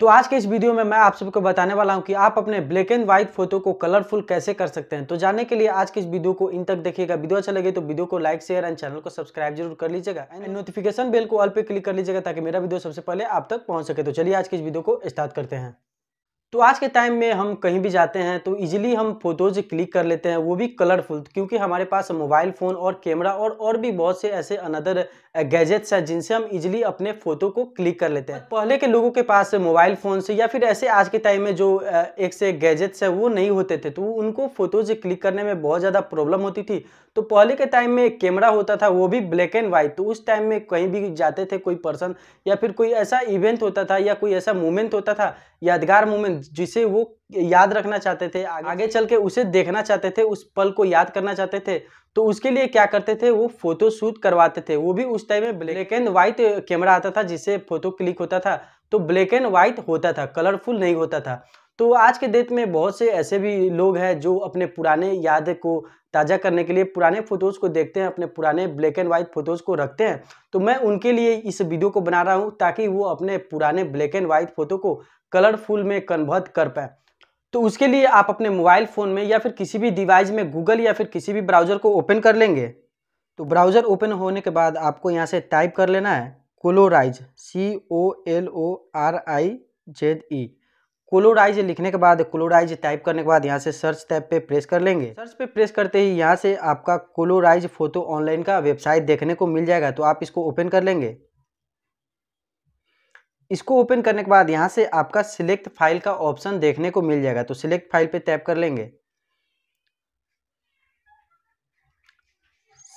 तो आज के इस वीडियो में मैं आप सबको बताने वाला हूं कि आप अपने ब्लैक एंड व्हाइट फोटो को कलरफुल कैसे कर सकते हैं तो जानने के लिए आज के इस वीडियो को इन तक देखिएगा वीडियो अच्छा लगे तो वीडियो को लाइक शेयर एंड चैनल को सब्सक्राइब जरूर कर लीजिएगा एंड नोटिफिकेशन बेल को ऑल पे क्लिक कर लीजिएगा ताकि मेरा वीडियो सबसे पहले आप तक पहुंच सके तो चलिए आज के इस वीडियो को स्टार्ट करते हैं तो आज के टाइम में हम कहीं भी जाते हैं तो इजीली हम फ़ोटोज़ क्लिक कर लेते हैं वो भी कलरफुल क्योंकि हमारे पास मोबाइल फ़ोन और कैमरा और और भी बहुत से ऐसे अनदर गैजेट्स हैं जिनसे हम इजीली अपने फ़ोटो को क्लिक कर लेते हैं पहले के लोगों के पास मोबाइल फ़ोन से या फिर ऐसे आज के टाइम में जो एक से गैजेट्स हैं वो नहीं होते थे तो उनको फ़ोटोज़ क्लिक करने में बहुत ज़्यादा प्रॉब्लम होती थी तो पहले के टाइम में कैमरा होता था वो भी ब्लैक एंड वाइट तो उस टाइम में कहीं भी जाते थे कोई पर्सन या फिर कोई ऐसा इवेंट होता था या कोई ऐसा मोमेंट होता था यादगार मोमेंट जिसे वो याद रखना चाहते थे आगे हाँ चल के उसे देखना चाहते थे उस पल को याद करना चाहते थे तो उसके लिए क्या करते थे वो फोटो शूट करवाते थे वो भी उस टाइम में ब्लैक एंड व्हाइट कैमरा आता था जिससे फोटो क्लिक होता था तो ब्लैक एंड व्हाइट होता था कलरफुल नहीं होता था तो आज के डेट में बहुत से ऐसे भी लोग हैं जो अपने पुराने याद को ताज़ा करने के लिए पुराने फ़ोटोज़ को देखते हैं अपने पुराने ब्लैक एंड वाइट फ़ोटोज़ को रखते हैं तो मैं उनके लिए इस वीडियो को बना रहा हूँ ताकि वो अपने पुराने ब्लैक एंड वाइट फ़ोटो को कलरफुल में कन्वर्ट कर पाए तो उसके लिए आप अपने मोबाइल फ़ोन में या फिर किसी भी डिवाइस में गूगल या फिर किसी भी ब्राउज़र को ओपन कर लेंगे तो ब्राउज़र ओपन होने के बाद आपको यहाँ से टाइप कर लेना है colorize C O L O R I Z E colorize लिखने के बाद क्लोराइज टाइप करने के बाद यहाँ से सर्च टैब पे प्रेस कर लेंगे सर्च पे प्रेस करते ही यहाँ से आपका क्लोराइज फोटो ऑनलाइन का वेबसाइट देखने को मिल जाएगा तो आप इसको ओपन कर लेंगे इसको ओपन करने के बाद यहाँ से आपका सिलेक्ट फाइल का ऑप्शन देखने को मिल जाएगा तो सिलेक्ट फाइल पे टैप कर लेंगे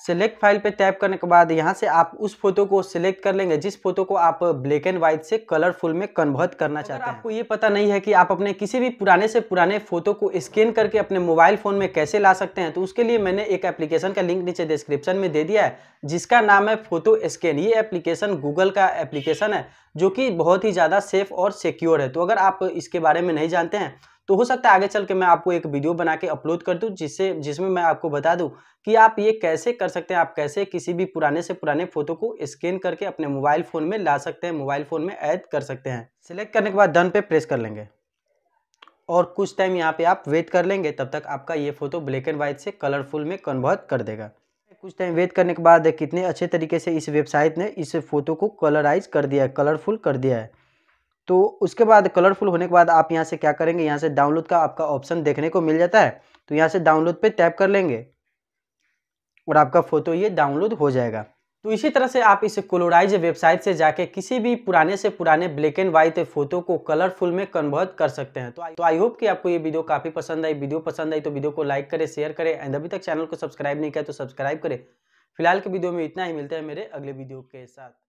सेलेक्ट फाइल पे टैप करने के बाद यहाँ से आप उस फोटो को सिलेक्ट कर लेंगे जिस फोटो को आप ब्लैक एंड व्हाइट से कलरफुल में कन्वर्ट करना चाहते हैं आपको ये पता नहीं है कि आप अपने किसी भी पुराने से पुराने फोटो को स्कैन करके अपने मोबाइल फोन में कैसे ला सकते हैं तो उसके लिए मैंने एक एप्लीकेशन का लिंक नीचे डिस्क्रिप्शन में दे दिया है जिसका नाम है फोटो स्कैन ये एप्लीकेशन गूगल का एप्लीकेशन है जो कि बहुत ही ज़्यादा सेफ और सिक्योर है तो अगर आप इसके बारे में नहीं जानते हैं तो हो सकता है आगे चल के मैं आपको एक वीडियो बना के अपलोड कर दूँ जिससे जिसमें मैं आपको बता दूँ कि आप ये कैसे कर सकते हैं आप कैसे किसी भी पुराने से पुराने फ़ोटो को स्कैन करके अपने मोबाइल फ़ोन में ला सकते हैं मोबाइल फ़ोन में ऐड कर सकते हैं सिलेक्ट करने के बाद डन पे प्रेस कर लेंगे और कुछ टाइम यहाँ पे आप वेट कर लेंगे तब तक आपका ये फ़ोटो ब्लैक एंड वाइट से कलरफुल में कन्वर्ट कर देगा कुछ टाइम वेट करने के बाद कितने अच्छे तरीके से इस वेबसाइट ने इस फ़ोटो को कलराइज कर दिया है कलरफुल कर दिया है तो उसके बाद कलरफुल होने के बाद आप यहाँ से क्या करेंगे यहाँ से डाउनलोड का आपका ऑप्शन देखने को मिल जाता है तो यहाँ से डाउनलोड पे टैप कर लेंगे और आपका फ़ोटो ये डाउनलोड हो जाएगा तो इसी तरह से आप इस कोलोराइज वेबसाइट से जाके किसी भी पुराने से पुराने ब्लैक एंड व्हाइट फोटो को कलरफुल में कन्वर्ट कर सकते हैं तो तो आई होप कि आपको ये वीडियो काफ़ी पसंद आई वीडियो पसंद आई तो वीडियो को लाइक करें शेयर करें एंड अभी तक चैनल को सब्सक्राइब नहीं किया तो सब्सक्राइब करें फिलहाल के वीडियो में इतना ही मिलता है मेरे अगले वीडियो के साथ